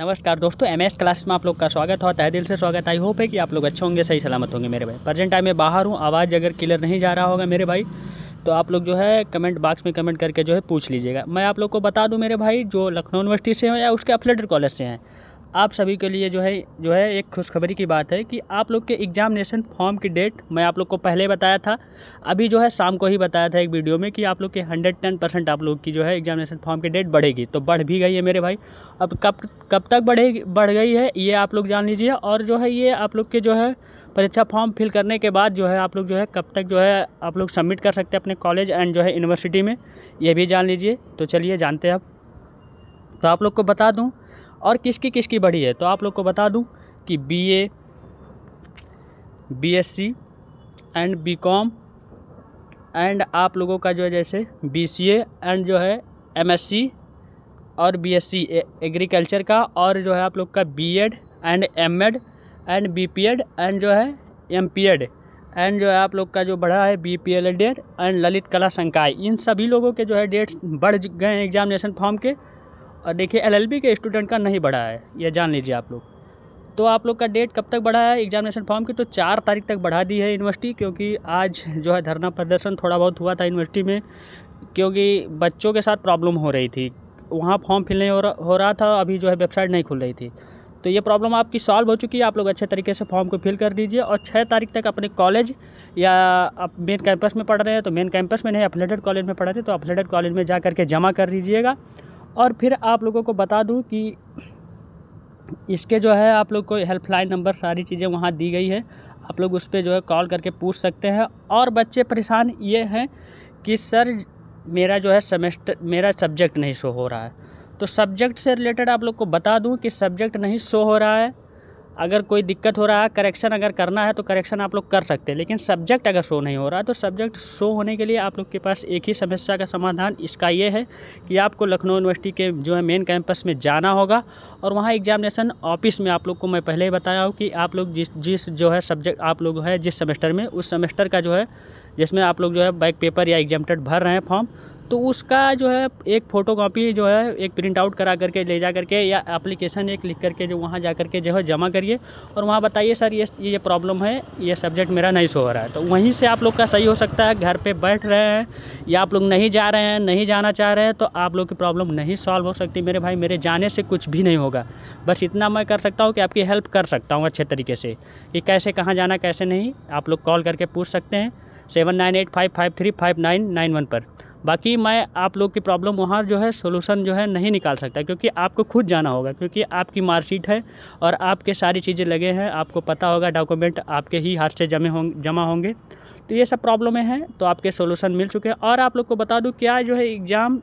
नमस्कार दोस्तों M S class में आप लोग का स्वागत है तय दिल से स्वागत आई होप है कि आप लोग अच्छे होंगे सही सलामत होंगे मेरे भाई प्रेजेंट टाइम में बाहर हूँ आवाज़ अगर क्लियर नहीं जा रहा होगा मेरे भाई तो आप लोग जो है कमेंट बॉक्स में कमेंट करके जो है पूछ लीजिएगा मैं आप लोग को बता दूँ मेरे भाई जो लखनऊ यूनिवर्सिटी से हैं या उसके अपलेटेड कॉलेज से हैं आप सभी के लिए जो है जो है एक खुशखबरी की बात है कि आप लोग के एग्जामिनेशन फॉर्म की डेट मैं आप लोग को पहले बताया था अभी जो है शाम को ही बताया था एक वीडियो में कि आप लोग के हंड्रेड टेन परसेंट आप लोग की जो है एग्जामिनेशन फॉर्म की डेट बढ़ेगी तो बढ़ भी गई है मेरे भाई अब कब कब तक बढ़ेगी बढ़ गई है ये आप लोग जान लीजिए और जो है ये आप लोग के जो है परीक्षा फॉर्म फिल करने के बाद जो है आप लोग जो है कब तक जो है आप लोग सबमिट कर सकते हैं अपने कॉलेज एंड जो है यूनिवर्सिटी में ये भी जान लीजिए तो चलिए जानते हैं आप तो आप लोग को बता दूँ और किसकी किसकी बढ़ी है तो आप लोग को बता दूं कि B A B S C and B com and आप लोगों का जो है जैसे बी सी एंड जो है एम एस सी और बी एस सी एग्रीकल्चर का और जो है आप लोग का B ed and M ed and B P ed and जो है एम पी एड एंड जो है आप लोग का जो बढ़ा है B P L ed and ललित कला संकाय इन सभी लोगों के जो है डेट्स बढ़ गए हैं एग्जामिनेशन फॉर्म के और देखिए एलएलबी के स्टूडेंट का नहीं बढ़ा है यह जान लीजिए आप लोग तो आप लोग का डेट कब तक बढ़ा है एग्जामिनेशन फॉर्म की तो चार तारीख तक बढ़ा दी है यूनिवर्सिटी क्योंकि आज जो है धरना प्रदर्शन थोड़ा बहुत हुआ था यूनिवर्सिटी में क्योंकि बच्चों के साथ प्रॉब्लम हो रही थी वहाँ फॉर्म फिल नहीं हो, रहा हो रहा था अभी जो है वेबसाइट नहीं खुल रही थी तो ये प्रॉब्लम आपकी सॉल्व हो चुकी है आप लोग अच्छे तरीके से फॉर्म को फिल कर दीजिए और छः तारीख तक अपने कॉलेज या आप मेन कैंपस में पढ़ रहे हैं तो मेन कैंपस में नहीं अपलेटेड कॉलेज में पढ़ रहे हैं तो अपलेटेड कॉलेज में जा करके जमा कर दीजिएगा और फिर आप लोगों को बता दूँ कि इसके जो है आप लोग को हेल्पलाइन नंबर सारी चीज़ें वहाँ दी गई है आप लोग उस पर जो है कॉल करके पूछ सकते हैं और बच्चे परेशान ये हैं कि सर मेरा जो है सेमेस्टर मेरा सब्जेक्ट नहीं शो हो रहा है तो सब्जेक्ट से रिलेटेड आप लोग को बता दूं कि सब्जेक्ट नहीं शो हो रहा है अगर कोई दिक्कत हो रहा है करेक्शन अगर करना है तो करेक्शन आप लोग कर सकते हैं लेकिन सब्जेक्ट अगर शो नहीं हो रहा तो सब्जेक्ट शो होने के लिए आप लोग के पास एक ही समस्या का समाधान इसका ये है कि आपको लखनऊ यूनिवर्सिटी के जो है मेन कैंपस में जाना होगा और वहाँ एग्जामिनेशन ऑफिस में आप लोग को मैं पहले ही बताया हूँ कि आप लोग जिस जिस जो है सब्जेक्ट आप लोग है जिस सेमेस्टर में उस सेमेस्टर का जो है जिसमें आप लोग जो है बैक पेपर या एग्जाम भर रहे हैं फॉर्म तो उसका जो है एक फ़ोटो कापी जो है एक प्रिंट आउट करा करके ले जा करके या एप्लीकेशन एक लिख करके जो वहाँ जा करके जो है जमा करिए और वहाँ बताइए सर ये ये प्रॉब्लम है ये सब्जेक्ट मेरा नहीं सो रहा है तो वहीं से आप लोग का सही हो सकता है घर पर बैठ रहे हैं या आप लोग नहीं जा रहे हैं नहीं जाना चाह रहे हैं तो आप लोग की प्रॉब्लम नहीं सॉल्व हो सकती मेरे भाई मेरे जाने से कुछ भी नहीं होगा बस इतना मैं कर सकता हूँ कि आपकी हेल्प कर सकता हूँ अच्छे तरीके से कि कैसे कहाँ जाना कैसे नहीं आप लोग कॉल करके पूछ सकते हैं seven nine eight five five three five nine nine one पर बाकी मैं आप लोग की प्रॉब्लम वहाँ जो है सोलूसन जो है नहीं निकाल सकता क्योंकि आपको खुद जाना होगा क्योंकि आपकी मार्कशीट है और आपके सारी चीज़ें लगे हैं आपको पता होगा डॉक्यूमेंट आपके ही हाथ से जमे होंगे जमा होंगे तो ये सब प्रॉब्लमें हैं तो आपके सोल्यूशन मिल चुके हैं और आप लोग को बता दूँ क्या जो है एग्ज़ाम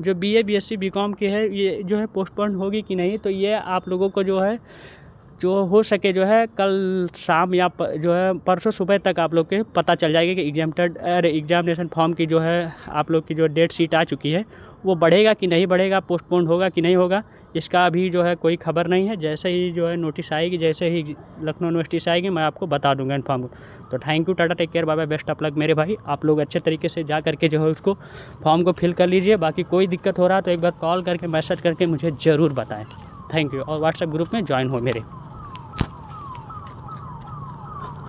जो B A B S C B com की है ये जो है पोस्टपोन होगी कि नहीं तो ये आप लोगों को जो है जो हो सके जो है कल शाम या प, जो है परसों सुबह तक आप लोग के पता चल जाएगा कि एग्जामटेड अरे एग्जामिनेशन फॉर्म की जो है आप लोग की जो डेट शीट आ चुकी है वो बढ़ेगा कि नहीं बढ़ेगा पोस्टपोन होगा कि नहीं होगा इसका अभी जो है कोई खबर नहीं है जैसे ही जो है नोटिस आएगी जैसे ही लखनऊ यूनिवर्सिटी से आएगी मैं आपको बता दूंगा इन्फॉर्म तो thank you tata take care bye bye best of luck मेरे भाई आप लोग अच्छे तरीके से जा करके जो है उसको फॉर्म को फिल कर लीजिए बाकी कोई दिक्कत हो रहा है तो एक बार कॉल करके मैसेज करके मुझे ज़रूर बताएँ थैंक यू और व्हाट्सएप ग्रुप में ज्वाइन हो मेरे